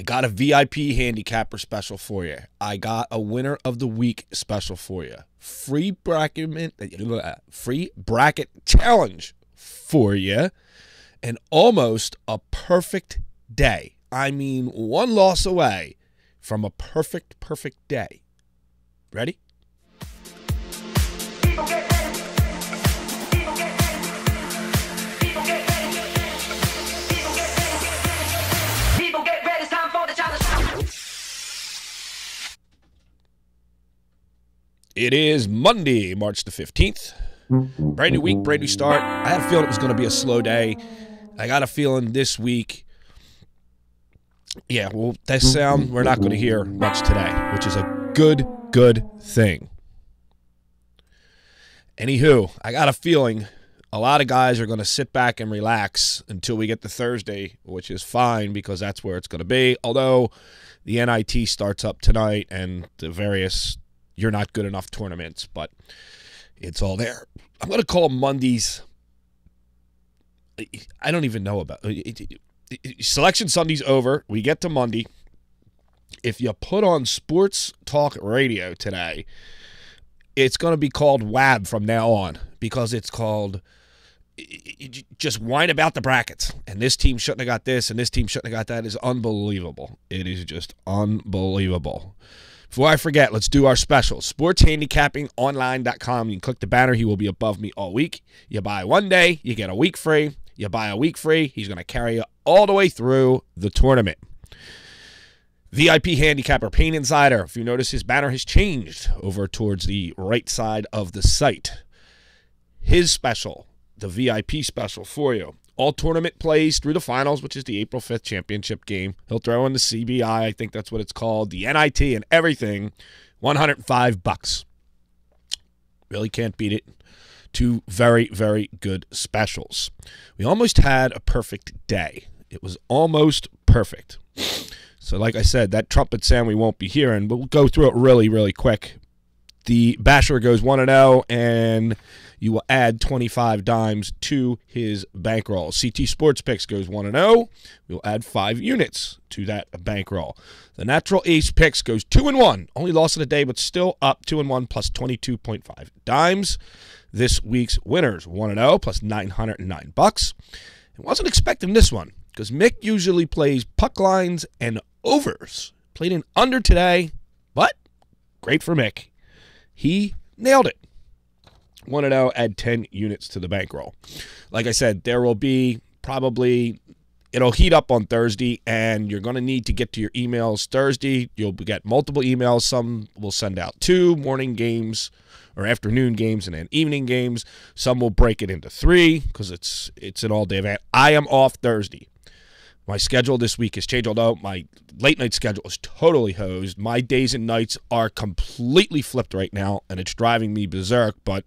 I got a VIP handicapper special for you. I got a winner of the week special for you. Free bracket, free bracket challenge for you, and almost a perfect day. I mean, one loss away from a perfect, perfect day. Ready? It is Monday, March the 15th. Brand new week, brand new start. I had a feeling it was going to be a slow day. I got a feeling this week. Yeah, well, that sound we're not going to hear much today, which is a good, good thing. Anywho, I got a feeling a lot of guys are going to sit back and relax until we get to Thursday, which is fine because that's where it's going to be. Although the NIT starts up tonight and the various you're not good enough tournaments, but it's all there. I'm going to call Mondays. I don't even know about it, selection Sunday's over. We get to Monday. If you put on sports talk radio today, it's going to be called WAB from now on because it's called just whine about the brackets and this team shouldn't have got this and this team shouldn't have got that is unbelievable. It is just unbelievable. Before I forget, let's do our special sportshandicappingonline.com. You can click the banner. He will be above me all week. You buy one day, you get a week free. You buy a week free, he's going to carry you all the way through the tournament. VIP handicapper, Pain Insider. If you notice, his banner has changed over towards the right side of the site. His special, the VIP special for you all tournament plays through the finals, which is the April 5th championship game. He'll throw in the CBI, I think that's what it's called, the NIT and everything. 105 bucks. Really can't beat it. Two very, very good specials. We almost had a perfect day. It was almost perfect. So, like I said, that trumpet sound we won't be hearing, but we'll go through it really, really quick the Bachelor goes 1 0, and you will add 25 dimes to his bankroll. CT Sports Picks goes 1 0. We'll add five units to that bankroll. The Natural Ace Picks goes 2 and 1. Only loss of the day, but still up 2 and 1 plus 22.5 dimes. This week's winners 1 0 plus 909 bucks. I wasn't expecting this one because Mick usually plays puck lines and overs. Played an under today, but great for Mick he nailed it. Want to now add 10 units to the bankroll. Like I said, there will be probably it'll heat up on Thursday, and you're going to need to get to your emails Thursday. You'll get multiple emails. Some will send out two morning games or afternoon games and then evening games. Some will break it into three because it's it's an all day event. I am off Thursday. My schedule this week is changed, although my late night schedule is totally hosed. My days and nights are completely flipped right now, and it's driving me berserk, but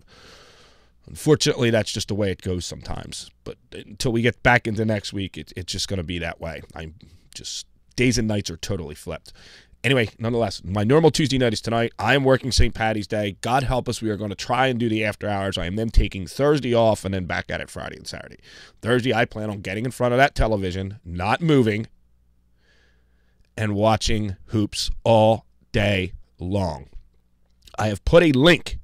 unfortunately, that's just the way it goes sometimes. But until we get back into next week, it, it's just going to be that way. I'm just, days and nights are totally flipped. Anyway, nonetheless, my normal Tuesday night is tonight. I am working St. Patty's Day. God help us, we are going to try and do the after hours. I am then taking Thursday off and then back at it Friday and Saturday. Thursday, I plan on getting in front of that television, not moving, and watching hoops all day long. I have put a link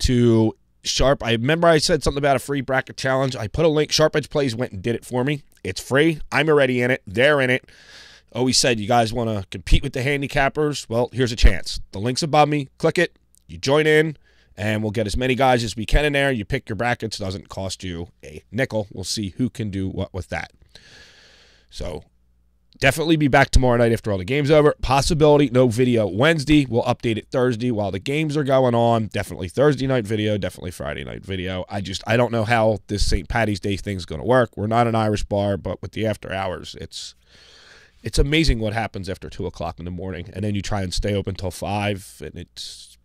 to Sharp. I remember I said something about a free bracket challenge. I put a link. Sharp Edge Plays went and did it for me. It's free. I'm already in it. They're in it always said you guys want to compete with the handicappers. Well, here's a chance. The link's above me. Click it. You join in, and we'll get as many guys as we can in there. You pick your brackets. doesn't cost you a nickel. We'll see who can do what with that. So definitely be back tomorrow night after all the games over. Possibility no video Wednesday. We'll update it Thursday while the games are going on. Definitely Thursday night video. Definitely Friday night video. I just I don't know how this St. Patty's Day thing's going to work. We're not an Irish bar, but with the after hours, it's it's amazing what happens after two o'clock in the morning, and then you try and stay open till five, and it's.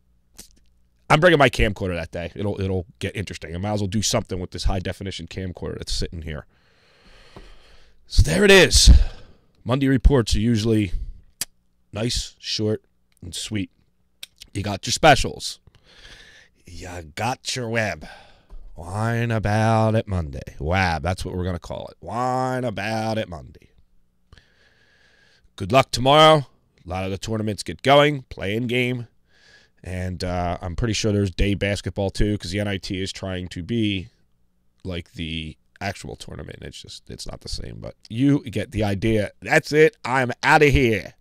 I'm bringing my camcorder that day. It'll it'll get interesting. I might as well do something with this high definition camcorder that's sitting here. So there it is. Monday reports are usually nice, short, and sweet. You got your specials. You got your web. Whine about it Monday. Wab. That's what we're gonna call it. Whine about it Monday good luck tomorrow. A lot of the tournaments get going, play in game. And uh, I'm pretty sure there's day basketball too, because the NIT is trying to be like the actual tournament. It's just, it's not the same, but you get the idea. That's it. I'm out of here.